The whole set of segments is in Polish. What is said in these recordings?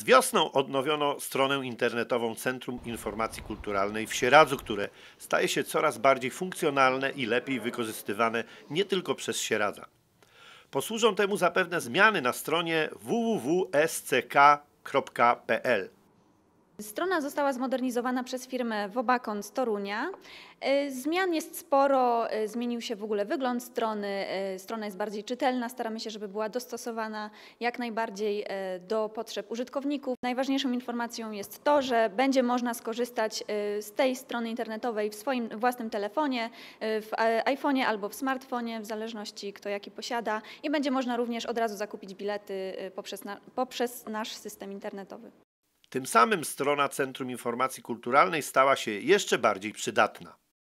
Z wiosną odnowiono stronę internetową Centrum Informacji Kulturalnej w Sieradzu, które staje się coraz bardziej funkcjonalne i lepiej wykorzystywane nie tylko przez Sieradza. Posłużą temu zapewne zmiany na stronie www.sck.pl. Strona została zmodernizowana przez firmę Wobakon z Torunia. Y, zmian jest sporo, y, zmienił się w ogóle wygląd strony, y, strona jest bardziej czytelna, staramy się, żeby była dostosowana jak najbardziej do potrzeb użytkowników. Najważniejszą informacją jest to, że będzie można skorzystać z tej strony internetowej w swoim własnym telefonie, w iPhone'ie albo w smartfonie, w zależności kto jaki posiada i będzie można również od razu zakupić bilety poprzez, na, poprzez nasz system internetowy. Tym samym strona Centrum Informacji Kulturalnej stała się jeszcze bardziej przydatna.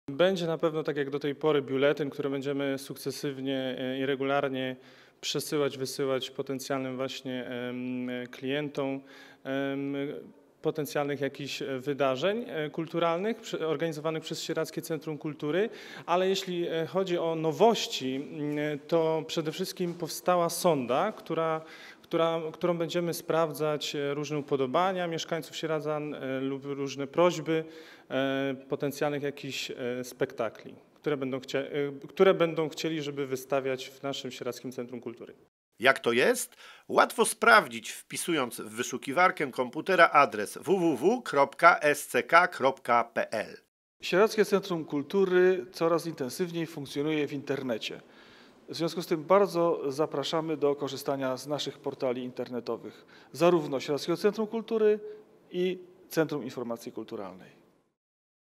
Będzie na pewno, tak jak do tej pory, biuletyn, który będziemy sukcesywnie e, i regularnie przesyłać, wysyłać potencjalnym właśnie klientom potencjalnych jakichś wydarzeń e, kulturalnych organizowanych przez Sierackie Centrum Kultury, ale jeśli e, chodzi o nowości, mm, to przede wszystkim powstała sonda, która która, którą będziemy sprawdzać e, różne upodobania mieszkańców Sieradzan e, lub różne prośby e, potencjalnych jakichś spektakli, które będą, chcie, które będą chcieli, żeby wystawiać w naszym Sieradzkim Centrum Kultury. Jak to jest? Łatwo sprawdzić, wpisując w wyszukiwarkę komputera adres www.sck.pl. Sieradzkie Centrum Kultury coraz intensywniej funkcjonuje w internecie. W związku z tym bardzo zapraszamy do korzystania z naszych portali internetowych, zarówno Śląskiego Centrum Kultury i Centrum Informacji Kulturalnej.